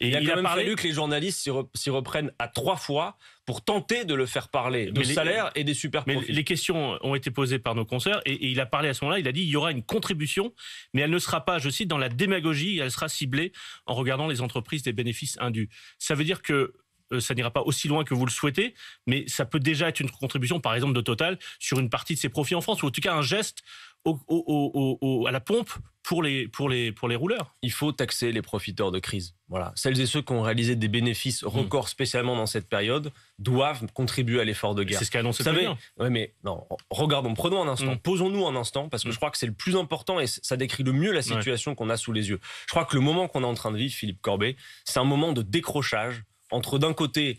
il a, même que les journalistes s'y, reprennent à trois fois pour tenter de le faire parler de salaires et des super Mais les questions ont été posées par nos concerts et, il a parlé à ce moment-là. Il a dit il y aura une contribution, mais elle ne sera pas, je cite, dans la démagogie. Elle sera ciblée en regardant les entreprises des bénéfices indus. Ça veut dire que euh, ça n'ira pas aussi loin que vous le souhaitez, mais ça peut déjà être une contribution, par exemple, de Total sur une partie de ses profits en France, ou en tout cas un geste à la pompe pour les, pour les, pour les rouleurs. Il faut taxer les profiteurs de crise. Voilà. Celles et ceux qui ont réalisé des bénéfices mm. records spécialement dans cette période doivent contribuer à l'effort de guerre. C'est ce qu'a annoncé le savez, mais non, regardons, prenons un instant, mm. posons-nous un instant, parce que mm. je crois que c'est le plus important et ça décrit le mieux la situation qu'on a sous les yeux. Je crois que le moment qu'on est en train de vivre, Philippe Corbet, c'est un moment de décrochage entre d'un côté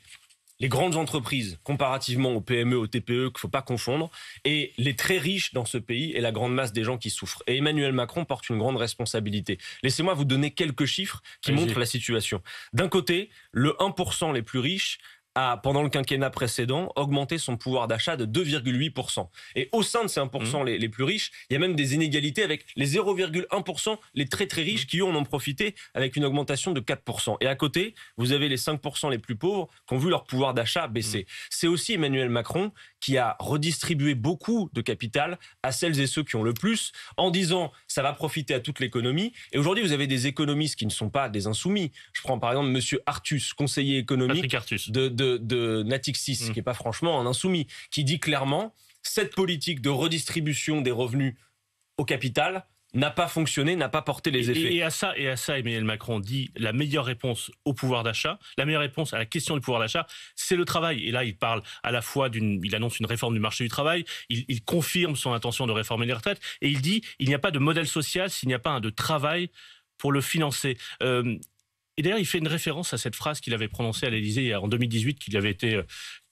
les grandes entreprises comparativement aux PME, aux TPE, qu'il faut pas confondre, et les très riches dans ce pays et la grande masse des gens qui souffrent. Et Emmanuel Macron porte une grande responsabilité. Laissez-moi vous donner quelques chiffres qui montrent la situation. D'un côté, le 1% les plus riches a, pendant le quinquennat précédent, augmenté son pouvoir d'achat de 2,8%. Et au sein de ces 1% mmh. les, plus riches, il y a même des inégalités avec les 0,1%, les très très riches qui, ont en ont profité avec une augmentation de 4%. Et à côté, vous avez les 5% les plus pauvres qui ont vu leur pouvoir d'achat baisser. Mmh. C'est aussi Emmanuel Macron qui a redistribué beaucoup de capital à celles et ceux qui ont le plus en disant ça va profiter à toute l'économie. Et aujourd'hui, vous avez des économistes qui ne sont pas des insoumis. Je prends par exemple Monsieur Artus, conseiller économique Artus. de de, de Natixis, mm. qui n'est pas franchement un insoumis, qui dit clairement cette politique de redistribution des revenus au capital n'a pas fonctionné, n'a pas porté les effets. Et, à ça, et à ça, Emmanuel Macron dit la meilleure réponse au pouvoir d'achat, la meilleure réponse à la question du pouvoir d'achat, c'est le travail. Et là, il parle à la fois d'une, il annonce une réforme du marché du travail, il, confirme son intention de réformer les retraites, et il dit il n'y a pas de modèle social s'il n'y a pas un de travail pour le financer. Euh, et d'ailleurs, il fait une référence à cette phrase qu'il avait prononcée à l'Élysée en 2018, qu'il avait été euh,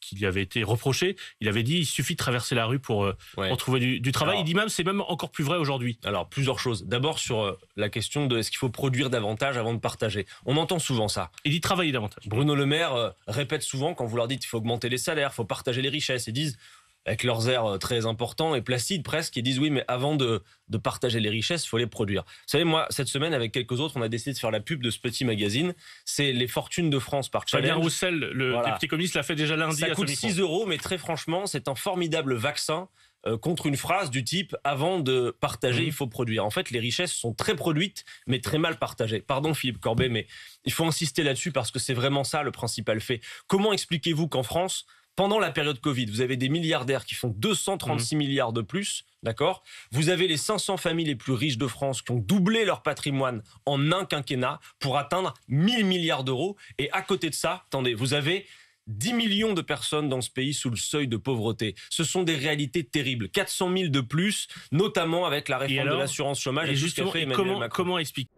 qui lui avait été reproché. Il avait dit il suffit de traverser la rue pour, euh, trouver du, travail. il dit même c'est même encore plus vrai aujourd'hui. Alors plusieurs choses. D'abord sur euh, la question de est-ce qu'il faut produire davantage avant de partager. On entend souvent ça. Il dit travailler davantage. Bruno Le Maire répète souvent quand vous leur dites il faut augmenter les salaires, il faut partager les richesses. Ils disent avec leurs airs euh, très importants et placides presque, et disent oui, mais avant de, partager les richesses, il faut les produire. Vous savez, moi, cette semaine, avec quelques autres, on a décidé de faire la pub de ce petit magazine. C'est Les Fortunes de France par Challenge. Fabien Roussel, le petit communiste, l'a fait déjà lundi. Ça coûte 6 euros, mais très franchement, c'est un formidable vaccin euh, contre une phrase du type avant de partager, mhm. il faut produire. En fait, les richesses sont très produites, mais très mal partagées. Pardon, Philippe Corbet, mais il faut insister là-dessus parce que c'est vraiment ça le principal fait. Comment expliquez-vous qu'en France, pendant la période Covid, vous avez des milliardaires qui font 236 mmh. milliards de plus, d'accord Vous avez les 500 familles les plus riches de France qui ont doublé leur patrimoine en un quinquennat pour atteindre 1000 milliards d'euros. Et à côté de ça, attendez, vous avez 10 millions de personnes dans ce pays sous le seuil de pauvreté. Ce sont des réalités terribles. 400 000 de plus, notamment avec la réforme de l'assurance chômage et, justement, comment, comment expliquer